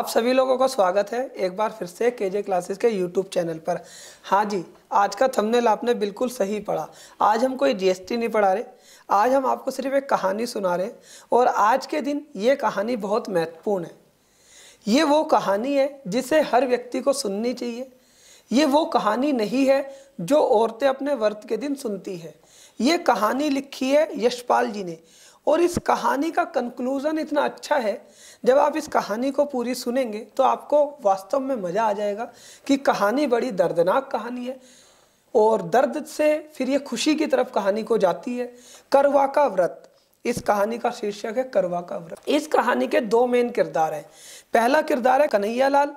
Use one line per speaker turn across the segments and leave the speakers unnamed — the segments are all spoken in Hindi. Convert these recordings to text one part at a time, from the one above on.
आप सभी लोगों का स्वागत है एक बार फिर से के जे क्लासेस के यूट्यूब चैनल पर हाँ जी आज का थंबनेल आपने बिल्कुल सही पढ़ा आज हम कोई जीएसटी नहीं पढ़ा रहे आज हम आपको सिर्फ एक कहानी सुना रहे हैं और आज के दिन ये कहानी बहुत महत्वपूर्ण है ये वो कहानी है जिसे हर व्यक्ति को सुननी चाहिए ये वो कहानी नहीं है जो औरतें अपने व्रत के दिन सुनती है ये कहानी लिखी है यशपाल जी ने और इस कहानी का कंक्लूज़न इतना अच्छा है जब आप इस कहानी को पूरी सुनेंगे तो आपको वास्तव में मज़ा आ जाएगा कि कहानी बड़ी दर्दनाक कहानी है और दर्द से फिर ये खुशी की तरफ कहानी को जाती है करवा का व्रत इस कहानी का शीर्षक है करवा का व्रत इस कहानी के दो मेन किरदार हैं पहला किरदार है कन्हैया लाल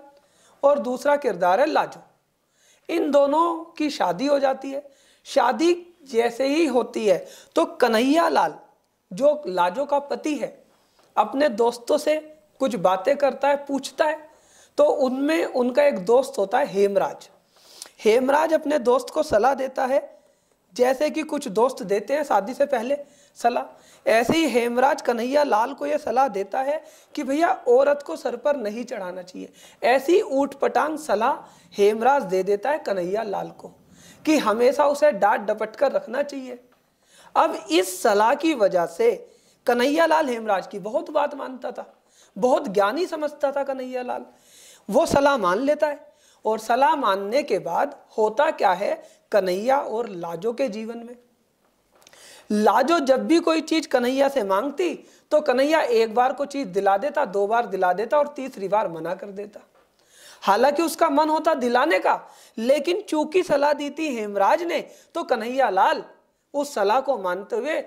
और दूसरा किरदार है लाजू इन दोनों की शादी हो जाती है शादी जैसे ही होती है तो कन्हैया लाल जो लाजो का पति है अपने दोस्तों से कुछ बातें करता है पूछता है तो उनमें उनका एक दोस्त होता है हेमराज हेमराज अपने दोस्त को सलाह देता है जैसे कि कुछ दोस्त देते हैं शादी से पहले सलाह ऐसे ही हेमराज कन्हैया लाल को यह सलाह देता है कि भैया औरत को सर पर नहीं चढ़ाना चाहिए ऐसी ऊट पटांग सलाह हेमराज दे देता है कन्हैया लाल को कि हमेशा उसे डांट डपट कर रखना चाहिए अब इस सलाह की वजह से कन्हैया लाल हेमराज की बहुत बात मानता था बहुत ज्ञानी समझता था कन्हैया लाल वो सलाह मान लेता है और सलाह मानने के बाद होता क्या है कन्हैया और लाजो के जीवन में लाजो जब भी कोई चीज कन्हैया से मांगती तो कन्हैया एक बार को चीज दिला देता दो बार दिला देता और तीसरी बार मना कर देता हालांकि उसका मन होता दिलाने का लेकिन चूंकि सलाह दी थी हेमराज ने तो कन्हैया लाल उस सलाह को मानते हुए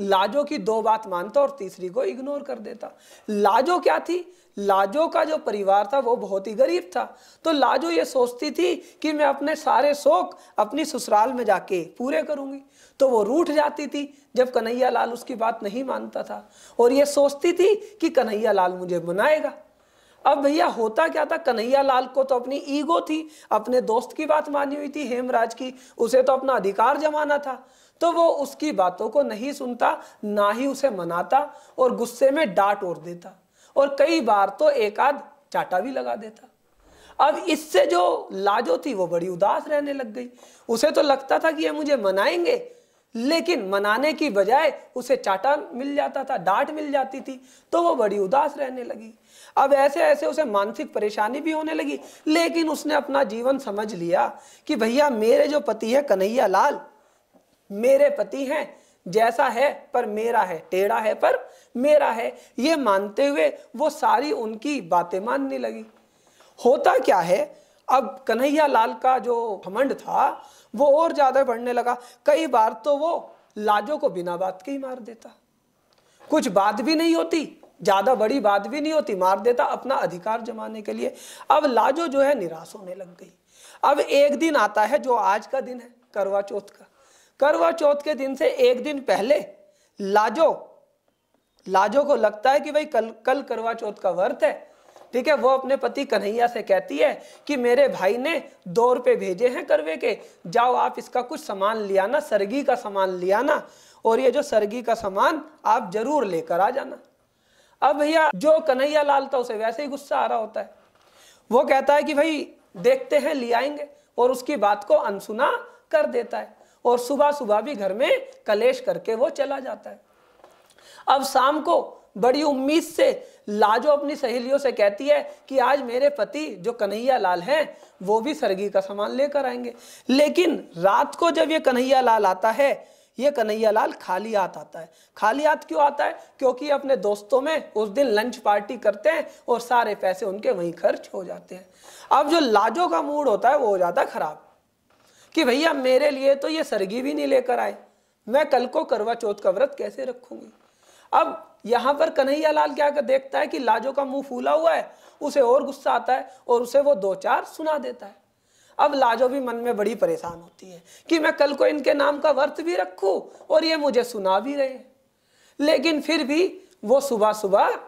लाजो की दो बात मानता और तीसरी को इग्नोर कर देता लाजो क्या थी लाजो का जो परिवार था वो बहुत ही गरीब था तो लाजो ये सोचती थी कि मैं अपने सारे शोक अपनी ससुराल में जाके पूरे करूंगी तो वो रूठ जाती थी जब कन्हैया लाल उसकी बात नहीं मानता था और ये सोचती थी कि कन्हैया लाल मुझे मनाएगा अब भैया होता क्या था कन्हैया लाल को तो अपनी ईगो थी अपने दोस्त की बात मानी हुई थी हेमराज की उसे तो अपना अधिकार जमाना था तो वो उसकी बातों को नहीं सुनता ना ही उसे मनाता और गुस्से में डांट और देता और कई बार तो एक आध चाटा भी लगा देता अब इससे जो लाजो थी वो बड़ी उदास रहने लग गई उसे तो लगता था कि ये मुझे मनाएंगे लेकिन मनाने की बजाय उसे चाटा मिल जाता था डांट मिल जाती थी तो वो बड़ी उदास रहने लगी अब ऐसे ऐसे उसे मानसिक परेशानी भी होने लगी लेकिन उसने अपना जीवन समझ लिया कि भैया मेरे जो पति है कन्हैया लाल मेरे पति हैं जैसा है पर मेरा है टेढ़ा है पर मेरा है ये मानते हुए वो सारी उनकी बातें मानने लगी होता क्या है अब कन्हैया लाल का जो घमंड था वो और ज्यादा बढ़ने लगा कई बार तो वो लाजो को बिना बात के ही मार देता कुछ बात भी नहीं होती ज्यादा बड़ी बात भी नहीं होती मार देता अपना अधिकार जमाने के लिए अब लाजो जो है निराश होने लग गई अब एक दिन आता है जो आज का दिन है करवा चौथ का करवा चौथ के दिन से एक दिन पहले लाजो लाजो को लगता है कि भाई कल कल करवा चौथ का व्रत है ठीक है वो अपने पति कन्हैया से कहती है कि मेरे भाई ने दो रुपये भेजे हैं करवे के जाओ आप इसका कुछ सामान ले आना सरगी का सामान ले आना और ये जो सरगी का सामान आप जरूर लेकर आ जाना अब भैया जो कन्हैया लाल था उसे वैसे ही गुस्सा आ रहा होता है वो कहता है कि भाई देखते हैं ले आएंगे और उसकी बात को अनसुना कर देता है और सुबह सुबह भी घर में कलेश करके वो चला जाता है अब शाम को बड़ी उम्मीद से लाजो अपनी सहेलियों से कहती है कि आज मेरे पति जो कन्हैया लाल हैं वो भी सरगी का सामान लेकर आएंगे लेकिन रात को जब ये कन्हैया लाल आता है ये कन्हैया लाल खाली हाथ आता है खाली हाथ क्यों आता है क्योंकि अपने दोस्तों में उस दिन लंच पार्टी करते हैं और सारे पैसे उनके वहीं खर्च हो जाते हैं अब जो लाजो का मूड होता है वो हो जाता है खराब कि भैया मेरे लिए तो ये सरगी भी नहीं लेकर आए मैं कल को करवा चौथ का व्रत कैसे रखूंगी अब यहां पर कन्हैया लाल क्या कर देखता है कि लाजो का मुंह फूला हुआ है उसे और गुस्सा आता है और उसे वो दो चार सुना देता है अब लाजो भी मन में बड़ी परेशान होती है कि मैं कल को इनके नाम का व्रत भी रखू और ये मुझे सुना भी रहे लेकिन फिर भी वो सुबह सुबह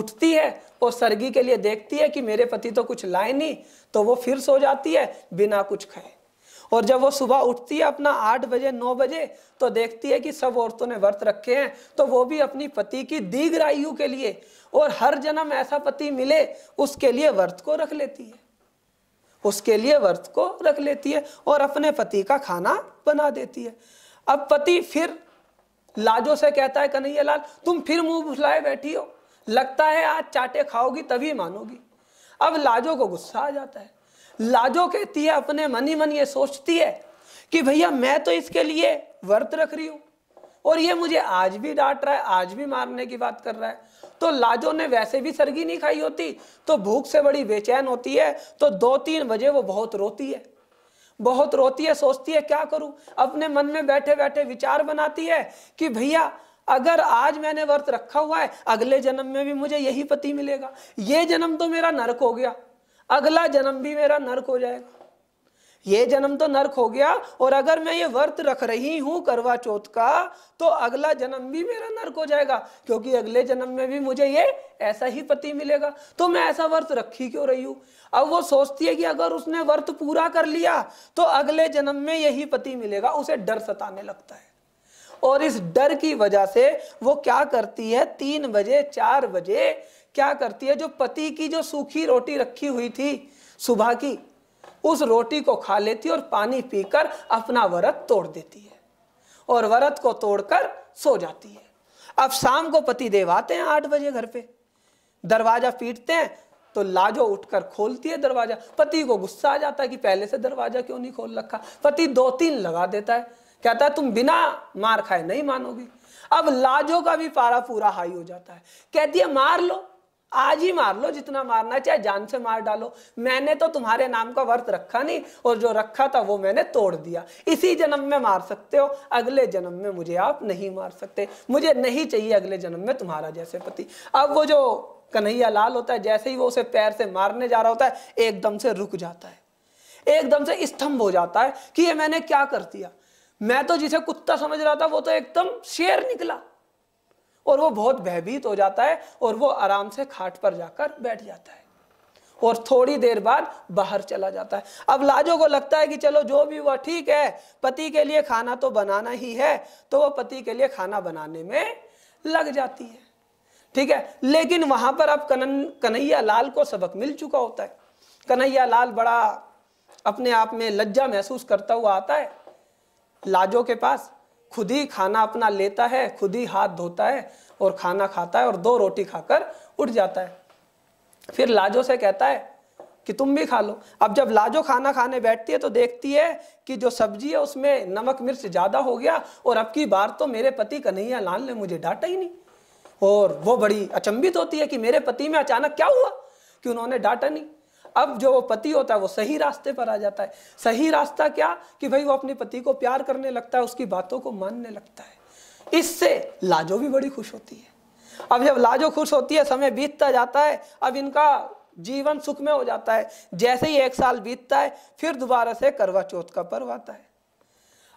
उठती है और सरगी के लिए देखती है कि मेरे पति तो कुछ लाए नहीं तो वो फिर सो जाती है बिना कुछ खाए और जब वो सुबह उठती है अपना आठ बजे नौ बजे तो देखती है कि सब औरतों ने व्रत रखे हैं तो वो भी अपनी पति की दीघ आयु के लिए और हर जन्म ऐसा पति मिले उसके लिए व्रत को रख लेती है उसके लिए व्रत को रख लेती है और अपने पति का खाना बना देती है अब पति फिर लाजो से कहता है कन्हैया लाल तुम फिर मुंह भुलाए बैठी हो लगता है आज चाटे खाओगी तभी मानोगी अब लाजो को गुस्सा आ जाता है लाजो कहती है अपने मन ही मन ये सोचती है कि भैया मैं तो इसके लिए व्रत रख रही हूं और ये मुझे आज भी डांट रहा है आज भी मारने की बात कर रहा है तो लाजो ने वैसे भी सरगी नहीं खाई होती तो भूख से बड़ी बेचैन होती है तो दो तीन बजे वो बहुत रोती है बहुत रोती है सोचती है क्या करूं अपने मन में बैठे बैठे विचार बनाती है कि भैया अगर आज मैंने व्रत रखा हुआ है अगले जन्म में भी मुझे यही पति मिलेगा ये जन्म तो मेरा नरक हो गया अगला जन्म भी मेरा नर्क हो जाएगा ये जन्म तो नर्क हो गया और अगर मैं ये व्रत रख रही हूं करवा चौथ का तो अगला जन्म भी मेरा नर्क हो जाएगा क्योंकि अगले जन्म में भी मुझे ये ऐसा ही पति मिलेगा तो मैं ऐसा व्रत रखी क्यों रही हूँ अब वो सोचती है कि अगर उसने व्रत पूरा कर लिया तो अगले जन्म में यही पति मिलेगा उसे डर सताने लगता है और इस डर की वजह से वो क्या करती है तीन बजे चार बजे क्या करती है जो पति की जो सूखी रोटी रखी हुई थी सुबह की उस रोटी को खा लेती और पानी पीकर अपना व्रत तोड़ देती है और व्रत को तोड़कर सो जाती है अब शाम को पति देव आते हैं आठ बजे घर पे दरवाजा पीटते हैं तो लाजो उठकर खोलती है दरवाजा पति को गुस्सा आ जाता है कि पहले से दरवाजा क्यों नहीं खोल रखा पति दो तीन लगा देता है कहता है तुम बिना मार खाए नहीं मानोगी अब लाजो का भी पारा पूरा हाई हो जाता है कहती है मार लो आज ही मार लो जितना मारना चाहे जान से मार डालो मैंने तो तुम्हारे नाम का वर्त रखा नहीं और जो रखा था वो मैंने तोड़ दिया इसी जन्म में मार सकते हो अगले जन्म में मुझे आप नहीं मार सकते मुझे नहीं चाहिए अगले जन्म में तुम्हारा जैसे पति अब वो जो कन्हैया लाल होता है जैसे ही वो उसे पैर से मारने जा रहा होता है एकदम से रुक जाता है एकदम से स्तंभ हो जाता है कि ये मैंने क्या कर दिया मैं तो जिसे कुत्ता समझ रहा था वो तो एकदम शेर निकला और वो बहुत भयभीत हो जाता है और वो आराम से खाट पर जाकर बैठ जाता है और थोड़ी देर बाद बाहर चला जाता है अब लाजो को लगता है कि चलो जो भी हुआ ठीक है पति के लिए खाना तो बनाना ही है तो वो पति के लिए खाना बनाने में लग जाती है ठीक है लेकिन वहां पर अब कनन कन्हैया लाल को सबक मिल चुका होता है कन्हैया लाल बड़ा अपने आप में लज्जा महसूस करता हुआ आता है लाजो के पास खुद ही खाना अपना लेता है खुद ही हाथ धोता है और खाना खाता है और दो रोटी खाकर उठ जाता है फिर लाजो से कहता है कि तुम भी खा लो अब जब लाजो खाना खाने बैठती है तो देखती है कि जो सब्जी है उसमें नमक मिर्च ज़्यादा हो गया और अब की बार तो मेरे पति कन्हैया लाल ने मुझे डांटा ही नहीं और वो बड़ी अचंभित होती है कि मेरे पति में अचानक क्या हुआ कि उन्होंने डांटा नहीं अब जो वो पति होता है वो सही रास्ते पर आ जाता है सही रास्ता क्या कि भाई वो अपने पति को प्यार करने लगता है उसकी बातों को मानने लगता है इससे लाजो भी बड़ी खुश होती है अब जब लाजो खुश होती है समय बीतता जाता है अब इनका जीवन सुख में हो जाता है जैसे ही एक साल बीतता है फिर दोबारा से करवा चौथ का पर्व आता है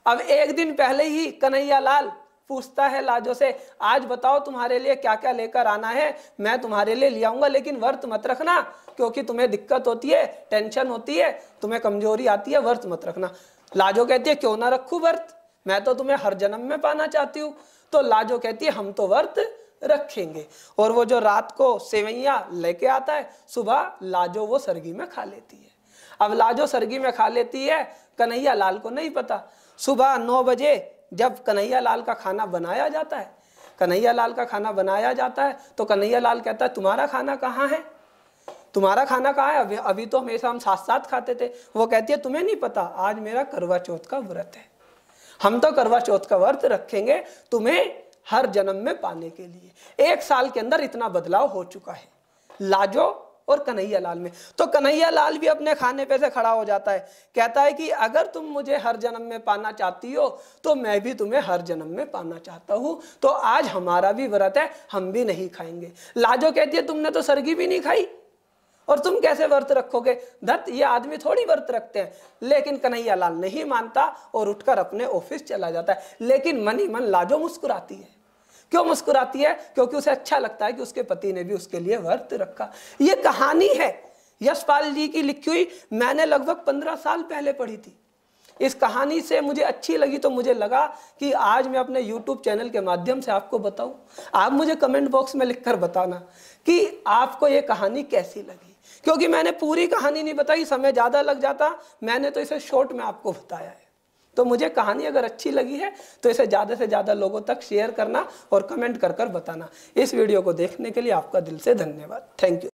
अब एक दिन पहले ही कन्हैया लाल पूछता है लाजो से आज बताओ तुम्हारे लिए क्या क्या लेकर आना है मैं तुम्हारे लिए ले आऊंगा लेकिन वर्त मत रखना क्योंकि तुम्हें दिक्कत होती है टेंशन होती है तुम्हें कमजोरी आती है वर्त मत रखना लाजो कहती है क्यों ना रखू वर्त मैं तो तुम्हें हर जन्म में पाना चाहती हूँ तो लाजो कहती है हम तो वर्त रखेंगे और वो जो रात को सेवैया लेके आता है सुबह लाजो वो सरगी में खा लेती है अब लाजो सरगी में खा लेती है कन्हैया लाल को नहीं पता सुबह नौ बजे जब कन्हैया लाल का खाना बनाया जाता है कन्हैया लाल का खाना बनाया जाता है तो कन्हैया लाल कहता है तुम्हारा खाना कहाँ है तुम्हारा खाना कहाँ है अभी अभी तो हमेशा हम साथ साथ खाते थे वो कहती है तुम्हें नहीं पता आज मेरा करवा चौथ का व्रत है हम तो करवा चौथ का व्रत रखेंगे तुम्हें हर जन्म में पाने के लिए एक साल के अंदर इतना बदलाव हो चुका है लाजो और कन्हैया लाल में तो कन्हैया लाल भी अपने खाने पे से खड़ा हो जाता है कहता है कि अगर तुम मुझे हर जन्म में पाना चाहती हो तो मैं भी तुम्हें हर जन्म में पाना चाहता हूँ तो आज हमारा भी व्रत है हम भी नहीं खाएंगे लाजो कहती है तुमने तो सरगी भी नहीं खाई और तुम कैसे व्रत रखोगे दत्त ये आदमी थोड़ी व्रत रखते हैं लेकिन कन्हैया लाल नहीं मानता और उठकर अपने ऑफिस चला जाता है लेकिन मन ही मन लाजो मुस्कुराती है क्यों मुस्कुराती है क्योंकि उसे अच्छा लगता है कि उसके पति ने भी उसके लिए व्रत रखा ये कहानी है यशपाल जी की लिखी हुई मैंने लगभग पंद्रह साल पहले पढ़ी थी इस कहानी से मुझे अच्छी लगी तो मुझे लगा कि आज मैं अपने YouTube चैनल के माध्यम से आपको बताऊं आप मुझे कमेंट बॉक्स में लिखकर बताना कि आपको ये कहानी कैसी लगी क्योंकि मैंने पूरी कहानी नहीं बताई समय ज़्यादा लग जाता मैंने तो इसे शॉर्ट में आपको बताया है तो मुझे कहानी अगर अच्छी लगी है तो इसे ज़्यादा से ज़्यादा लोगों तक शेयर करना और कमेंट कर कर बताना इस वीडियो को देखने के लिए आपका दिल से धन्यवाद थैंक यू